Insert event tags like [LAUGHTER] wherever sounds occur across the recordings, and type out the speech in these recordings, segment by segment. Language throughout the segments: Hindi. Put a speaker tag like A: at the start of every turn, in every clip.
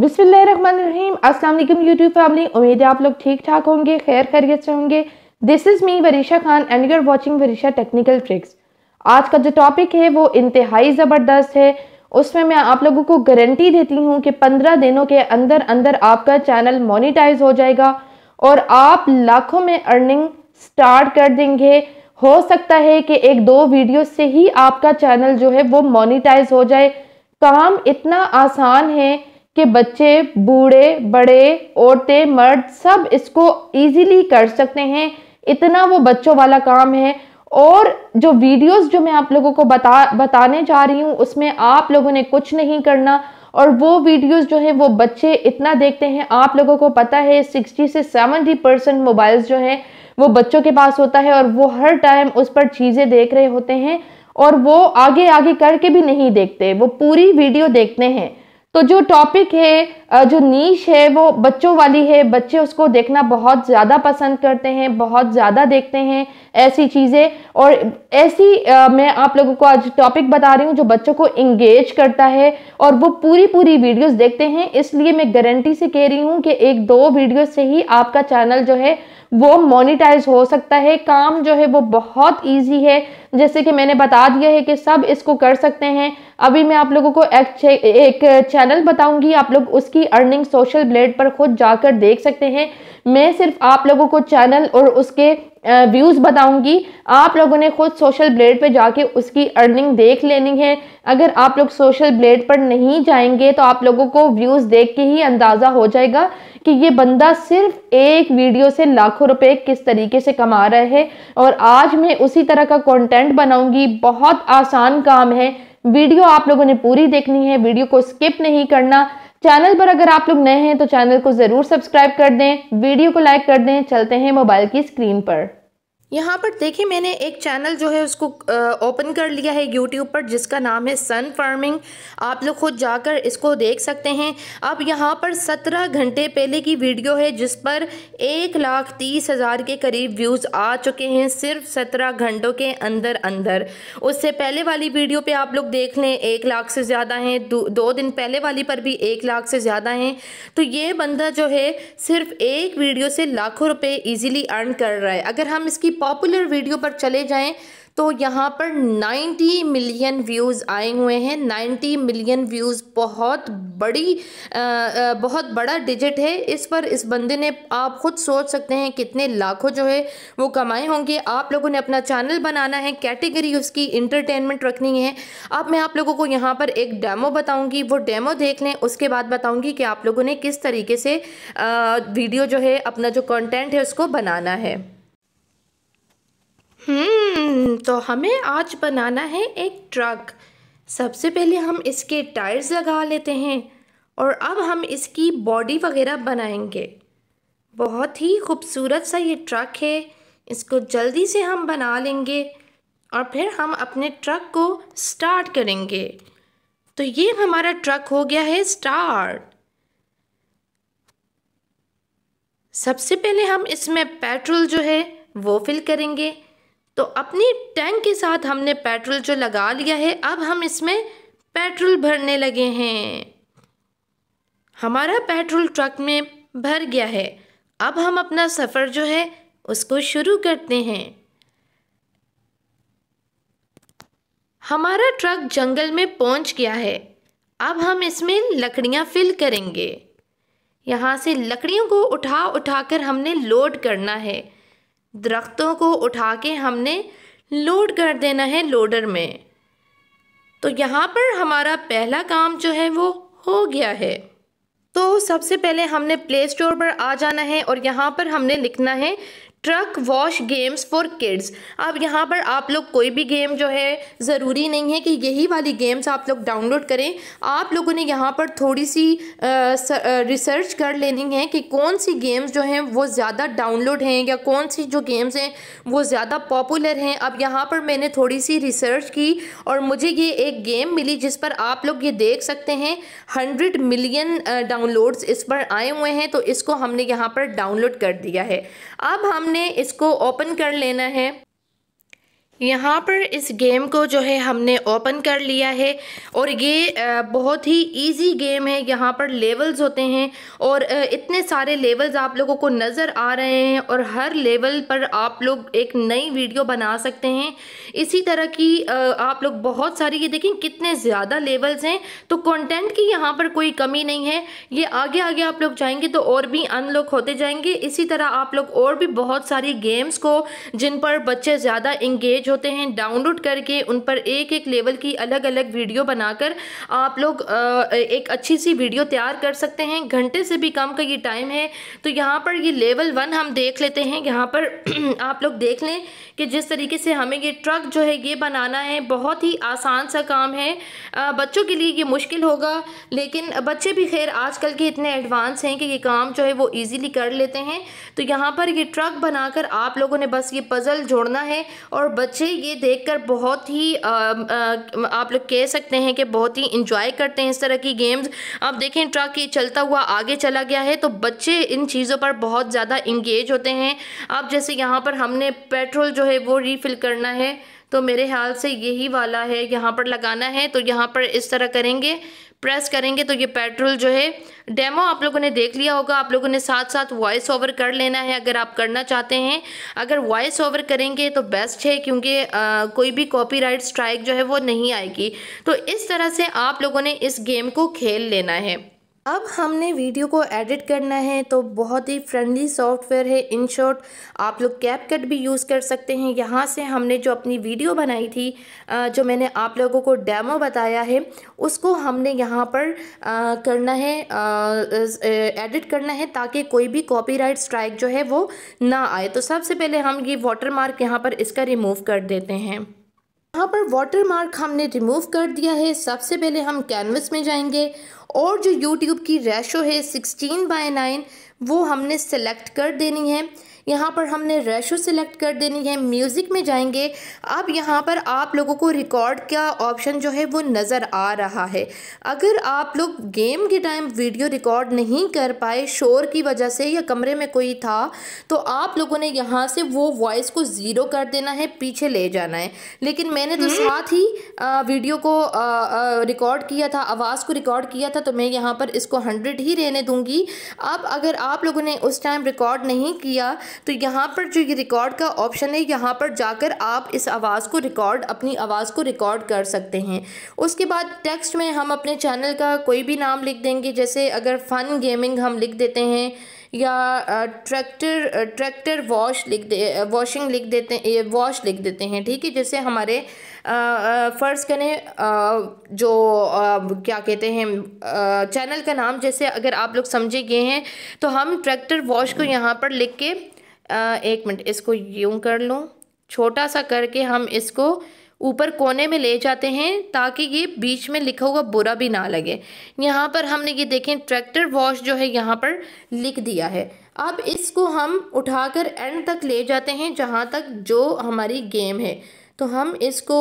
A: बिस्मिल्लाहिर्रहमानिर्रहीम अस्सलाम वालेकुम यूट्यूब फैमिली उम्मीद है आप लोग ठीक ठाक होंगे खैर खैरियत से होंगे this is me Warisha Khan and are watching Warisha technical tricks आज का जो टॉपिक है वो इंतहाई ज़बरदस्त है उसमें मैं आप लोगों को गारंटी देती हूँ कि पंद्रह दिनों के अंदर अंदर आपका चैनल मोनिटाइज हो जाएगा और आप लाखों में अर्निंग स्टार्ट कर देंगे हो सकता है कि एक दो वीडियो से ही आपका चैनल जो है वो मोनिटाइज हो जाए काम इतना आसान है कि बच्चे बूढ़े बड़े औरतें मर्द सब इसको इजीली कर सकते हैं इतना वो बच्चों वाला काम है और जो वीडियोस जो मैं आप लोगों को बता बताने जा रही हूँ उसमें आप लोगों ने कुछ नहीं करना और वो वीडियोस जो है वो बच्चे इतना देखते हैं आप लोगों को पता है सिक्सटी से सेवेंटी परसेंट मोबाइल्स जो हैं वो बच्चों के पास होता है और वो हर टाइम उस पर चीज़ें देख रहे होते हैं और वो आगे आगे करके भी नहीं देखते वो पूरी वीडियो देखते हैं तो जो टॉपिक है जो नीच है वो बच्चों वाली है बच्चे उसको देखना बहुत ज़्यादा पसंद करते हैं बहुत ज़्यादा देखते हैं ऐसी चीज़ें और ऐसी मैं आप लोगों को आज टॉपिक बता रही हूँ जो बच्चों को इंगेज करता है और वो पूरी पूरी वीडियोस देखते हैं इसलिए मैं गारंटी से कह रही हूँ कि एक दो वीडियो से ही आपका चैनल जो है वो मोनिटाइज हो सकता है काम जो है वो बहुत इजी है जैसे कि मैंने बता दिया है कि सब इसको कर सकते हैं अभी मैं आप लोगों को एक, एक चैनल चैनल बताऊंगी आप लोग उसकी अर्निंग सोशल ब्लेड पर खुद जाकर देख सकते हैं मैं सिर्फ आप लोगों को चैनल और उसके व्यूज़ बताऊंगी आप लोगों ने खुद सोशल ब्लेड पर जाके उसकी अर्निंग देख लेनी है अगर आप लोग सोशल ब्लेड पर नहीं जाएंगे तो आप लोगों को व्यूज़ देख के ही अंदाज़ा हो जाएगा कि ये बंदा सिर्फ एक वीडियो से लाखों रुपए किस तरीके से कमा रहा है और आज मैं उसी तरह का कंटेंट बनाऊंगी बहुत आसान काम है वीडियो आप लोगों ने पूरी देखनी है वीडियो को स्किप नहीं करना चैनल पर अगर आप लोग नए हैं तो चैनल को ज़रूर सब्सक्राइब कर दें वीडियो को लाइक कर दें चलते हैं मोबाइल की स्क्रीन पर यहाँ पर देखिए मैंने एक चैनल जो है उसको ओपन कर लिया है यूट्यूब पर जिसका नाम है सन फार्मिंग आप लोग खुद जाकर इसको देख सकते हैं अब यहाँ पर सत्रह घंटे पहले की वीडियो है जिस पर एक लाख तीस हज़ार के करीब व्यूज़ आ चुके हैं सिर्फ सत्रह घंटों के अंदर अंदर उससे पहले वाली वीडियो पे आप लोग देख लें एक लाख से ज़्यादा हैं दो दिन पहले वाली पर भी एक लाख से ज़्यादा हैं तो ये बंदा जो है सिर्फ एक वीडियो से लाखों रुपये ईजिली अर्न कर रहा है अगर हम इसकी पॉपुलर वीडियो पर चले जाएं तो यहाँ पर 90 मिलियन व्यूज़ आए हुए हैं 90 मिलियन व्यूज़ बहुत बड़ी आ, आ, बहुत बड़ा डिजिट है इस पर इस बंदे ने आप ख़ुद सोच सकते हैं कितने लाखों जो है वो कमाए होंगे आप लोगों ने अपना चैनल बनाना है कैटेगरी उसकी इंटरटेनमेंट रखनी है अब मैं आप लोगों को यहाँ पर एक डेमो बताऊँगी वो डेमो देख लें उसके बाद बताऊँगी कि आप लोगों ने किस तरीके से आ, वीडियो जो है अपना जो कॉन्टेंट है उसको बनाना है हम्म तो हमें आज बनाना है एक ट्रक सबसे पहले हम इसके टायर्स लगा लेते हैं और अब हम इसकी बॉडी वगैरह बनाएंगे बहुत ही खूबसूरत सा ये ट्रक है इसको जल्दी से हम बना लेंगे और फिर हम अपने ट्रक को स्टार्ट करेंगे तो ये हमारा ट्रक हो गया है स्टार्ट सबसे पहले हम इसमें पेट्रोल जो है वो फिल करेंगे तो अपनी टैंक के साथ हमने पेट्रोल जो लगा लिया है अब हम इसमें पेट्रोल भरने लगे हैं हमारा पेट्रोल ट्रक में भर गया है अब हम अपना सफ़र जो है उसको शुरू करते हैं हमारा ट्रक जंगल में पहुंच गया है अब हम इसमें लकड़ियां फिल करेंगे यहाँ से लकड़ियों को उठा उठाकर हमने लोड करना है दरख्तों को उठा के हमने लोड कर देना है लोडर में तो यहाँ पर हमारा पहला काम जो है वो हो गया है तो सबसे पहले हमने प्ले स्टोर पर आ जाना है और यहाँ पर हमने लिखना है truck wash games for kids अब यहाँ पर आप लोग कोई भी गेम जो है ज़रूरी नहीं है कि यही वाली गेम्स आप लोग डाउनलोड करें आप लोगों ने यहाँ पर थोड़ी सी रिसर्च कर लेनी है कि कौन सी गेम्स जो हैं वो ज़्यादा डाउनलोड हैं या कौन सी जो गेम्स हैं वो ज़्यादा पॉपुलर हैं अब यहाँ पर मैंने थोड़ी सी रिसर्च की और मुझे ये एक गेम मिली जिस पर आप लोग ये देख सकते हैं हंड्रेड मिलियन डाउनलोड्स इस पर आए हुए हैं तो इसको हमने यहाँ पर डाउनलोड कर दिया है अब हम हमने इसको ओपन कर लेना है यहाँ पर इस गेम को जो है हमने ओपन कर लिया है और ये बहुत ही इजी गेम है यहाँ पर लेवल्स होते हैं और इतने सारे लेवल्स आप लोगों को नज़र आ रहे हैं और हर लेवल पर आप लोग एक नई वीडियो बना सकते हैं इसी तरह की आप लोग बहुत सारी ये देखें कितने ज़्यादा लेवल्स हैं तो कंटेंट की यहाँ पर कोई कमी नहीं है ये आगे आगे आप लोग जाएंगे तो और भी अनलॉक होते जाएंगे इसी तरह आप लोग और भी बहुत सारी गेम्स को जिन पर बच्चे ज़्यादा इंगेज पेज होते हैं डाउनलोड करके उन पर एक एक लेवल की अलग अलग वीडियो बनाकर आप लोग एक अच्छी सी वीडियो तैयार कर सकते हैं घंटे से भी कम का ये टाइम है तो यहाँ पर ये लेवल वन हम देख लेते हैं यहाँ पर [CLEARS THROAT] आप लोग देख लें कि जिस तरीके से हमें ये ट्रक जो है ये बनाना है बहुत ही आसान सा काम है बच्चों के लिए ये मुश्किल होगा लेकिन बच्चे भी खैर आजकल के इतने एडवांस हैं कि ये काम जो है वो ईजीली कर लेते हैं तो यहाँ पर ये ट्रक बनाकर आप लोगों ने बस ये पज़ल जोड़ना है और बच बच्चे ये देखकर बहुत ही आ, आ, आप लोग कह सकते हैं कि बहुत ही इंजॉय करते हैं इस तरह की गेम्स आप देखें ट्रक ये चलता हुआ आगे चला गया है तो बच्चे इन चीज़ों पर बहुत ज़्यादा इंगेज होते हैं अब जैसे यहाँ पर हमने पेट्रोल जो है वो रीफिल करना है तो मेरे ख्याल से यही वाला है यहाँ पर लगाना है तो यहाँ पर इस तरह करेंगे प्रेस करेंगे तो ये पेट्रोल जो है डेमो आप लोगों ने देख लिया होगा आप लोगों ने साथ साथ वॉइस ओवर कर लेना है अगर आप करना चाहते हैं अगर वॉइस ओवर करेंगे तो बेस्ट है क्योंकि कोई भी कॉपीराइट स्ट्राइक जो है वो नहीं आएगी तो इस तरह से आप लोगों ने इस गेम को खेल लेना है अब हमने वीडियो को एडिट करना है तो बहुत ही फ्रेंडली सॉफ्टवेयर है इन शॉर्ट आप लोग कैप कट भी यूज़ कर सकते हैं यहाँ से हमने जो अपनी वीडियो बनाई थी जो मैंने आप लोगों को डेमो बताया है उसको हमने यहाँ पर करना है एडिट करना है ताकि कोई भी कॉपीराइट स्ट्राइक जो है वो ना आए तो सबसे पहले हम ये वाटर मार्क यहाँ पर इसका रिमूव कर देते हैं यहाँ पर वाटर मार्क हमने रिमूव कर दिया है सबसे पहले हम कैनवस में जाएंगे और जो यूट्यूब की रेशो है सिक्सटीन बाय नाइन वो हमने सेलेक्ट कर देनी है यहाँ पर हमने रेशो सिलेक्ट कर देनी है म्यूज़िक में जाएंगे अब यहाँ पर आप लोगों को रिकॉर्ड का ऑप्शन जो है वो नज़र आ रहा है अगर आप लोग गेम के टाइम वीडियो रिकॉर्ड नहीं कर पाए शोर की वजह से या कमरे में कोई था तो आप लोगों ने यहाँ से वो वॉइस को ज़ीरो कर देना है पीछे ले जाना है लेकिन मैंने तो हम्म। साथ ही वीडियो को रिकॉर्ड किया था आवाज़ को रिकॉर्ड किया था तो मैं यहाँ पर इसको हंड्रेड ही रहने दूँगी अब अगर आप लोगों ने उस टाइम रिकॉर्ड नहीं किया तो यहाँ पर जो ये रिकॉर्ड का ऑप्शन है यहाँ पर जाकर आप इस आवाज़ को रिकॉर्ड अपनी आवाज़ को रिकॉर्ड कर सकते हैं उसके बाद टेक्स्ट में हम अपने चैनल का कोई भी नाम लिख देंगे जैसे अगर फ़न गेमिंग हम लिख देते हैं या ट्रैक्टर ट्रैक्टर वॉश लिख दे वॉशिंग लिख देते हैं वॉश लिख देते हैं ठीक है जैसे हमारे फ़र्ज़ करें जो आ, क्या कहते हैं आ, चैनल का नाम जैसे अगर आप लोग समझे गए हैं तो हम ट्रैक्टर वॉश को यहाँ पर लिख के एक मिनट इसको यूँ कर लूँ छोटा सा करके हम इसको ऊपर कोने में ले जाते हैं ताकि ये बीच में लिखा हुआ बुरा भी ना लगे यहाँ पर हमने ये देखें ट्रैक्टर वॉश जो है यहाँ पर लिख दिया है अब इसको हम उठाकर एंड तक ले जाते हैं जहाँ तक जो हमारी गेम है तो हम इसको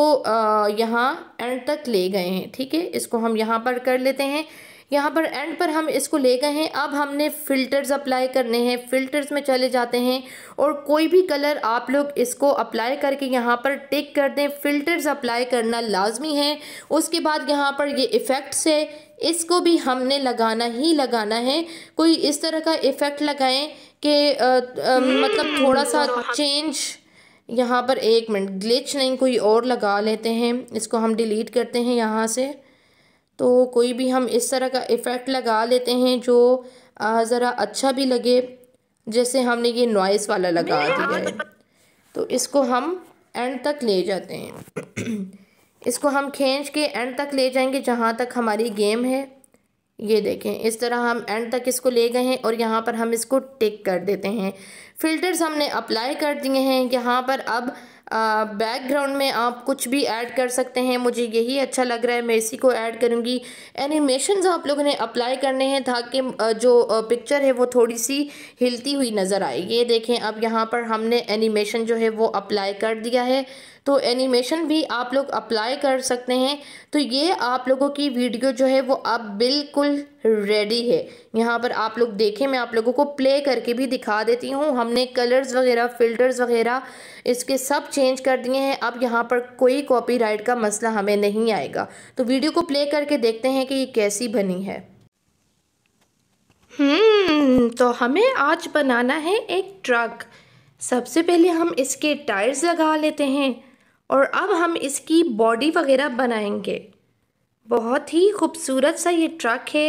A: यहाँ एंड तक ले गए हैं ठीक है इसको हम यहाँ पर कर लेते हैं यहाँ पर एंड पर हम इसको ले गए हैं अब हमने फ़िल्टर्स अप्लाई करने हैं फ़िल्टर्स में चले जाते हैं और कोई भी कलर आप लोग इसको अप्लाई करके यहाँ पर टिक कर दें फ़िल्टर्स अप्लाई करना लाजमी है उसके बाद यहाँ पर ये इफ़ेक्ट्स है इसको भी हमने लगाना ही लगाना है कोई इस तरह का इफ़ेक्ट लगाएं कि मतलब hmm. थोड़ा सा चेंज यहाँ पर एक मिनट ग्लिच नहीं कोई और लगा लेते हैं इसको हम डिलीट करते हैं यहाँ से तो कोई भी हम इस तरह का इफ़ेक्ट लगा लेते हैं जो ज़रा अच्छा भी लगे जैसे हमने ये नॉइस वाला लगा दिया है तो इसको हम एंड तक ले जाते हैं [CLEARS THROAT] इसको हम खींच के एंड तक ले जाएंगे जहाँ तक हमारी गेम है ये देखें इस तरह हम एंड तक इसको ले गए हैं और यहाँ पर हम इसको टिक कर देते हैं फ़िल्टर्स हमने अप्लाई कर दिए हैं यहाँ पर अब बैकग्राउंड में आप कुछ भी ऐड कर सकते हैं मुझे यही अच्छा लग रहा है मैं इसी को ऐड करूँगी एनिमेशन आप लोगों ने अप्लाई करने हैं ताकि जो पिक्चर है वो थोड़ी सी हिलती हुई नज़र आए ये देखें अब यहाँ पर हमने एनिमेशन जो है वो अप्लाई कर दिया है तो एनिमेशन भी आप लोग अप्लाई कर सकते हैं तो ये आप लोगों की वीडियो जो है वो अब बिल्कुल रेडी है यहाँ पर आप लोग देखें मैं आप लोगों को प्ले करके भी दिखा देती हूँ हमने कलर्स वगैरह फ़िल्टर्स वगैरह इसके सब चेंज कर दिए हैं अब यहाँ पर कोई कॉपीराइट का मसला हमें नहीं आएगा तो वीडियो को प्ले करके देखते हैं कि ये कैसी बनी है हम्म, तो हमें आज बनाना है एक ट्रक सबसे पहले हम इसके टायर्स लगा लेते हैं और अब हम इसकी बॉडी वगैरह बनाएंगे बहुत ही खूबसूरत सा ये ट्रक है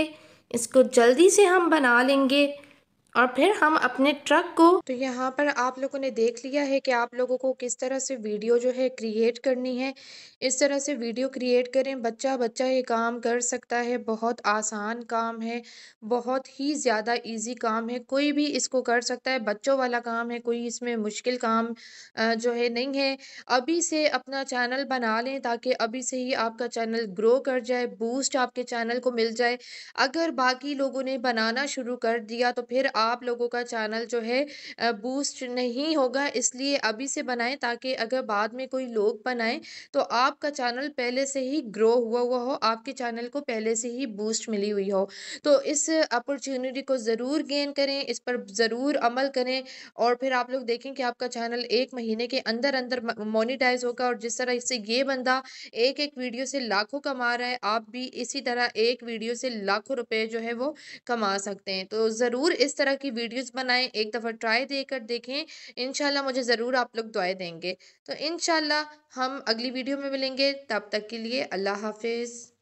A: इसको जल्दी से हम बना लेंगे और फिर हम अपने ट्रक को तो यहाँ पर आप लोगों ने देख लिया है कि आप लोगों को किस तरह से वीडियो जो है क्रिएट करनी है इस तरह से वीडियो क्रिएट करें बच्चा बच्चा ये काम कर सकता है बहुत आसान काम है बहुत ही ज़्यादा इजी काम है कोई भी इसको कर सकता है बच्चों वाला काम है कोई इसमें मुश्किल काम जो है नहीं है अभी से अपना चैनल बना लें ताकि अभी से ही आपका चैनल ग्रो कर जाए बूस्ट आपके चैनल को मिल जाए अगर बाकी लोगों ने बनाना शुरू कर दिया तो फिर आप आप लोगों का चैनल जो है बूस्ट नहीं होगा इसलिए अभी से बनाएं ताकि अगर बाद में कोई लोग बनाएं तो आपका चैनल पहले से ही ग्रो हुआ हुआ हो आपके चैनल को पहले से ही बूस्ट मिली हुई हो तो इस अपॉर्चुनिटी को ज़रूर गेन करें इस पर ज़रूर अमल करें और फिर आप लोग देखें कि आपका चैनल एक महीने के अंदर अंदर मोनिटाइज होगा और जिस तरह इससे ये बंदा एक एक वीडियो से लाखों कमा रहा है आप भी इसी तरह एक वीडियो से लाखों रुपए जो है वो कमा सकते हैं तो ज़रूर इस तरह तरह की वीडियोस बनाएं एक दफ़ा ट्राई देकर देखें इन मुझे ज़रूर आप लोग दुआएं देंगे तो इन हम अगली वीडियो में मिलेंगे तब तक के लिए अल्लाह हाफिज़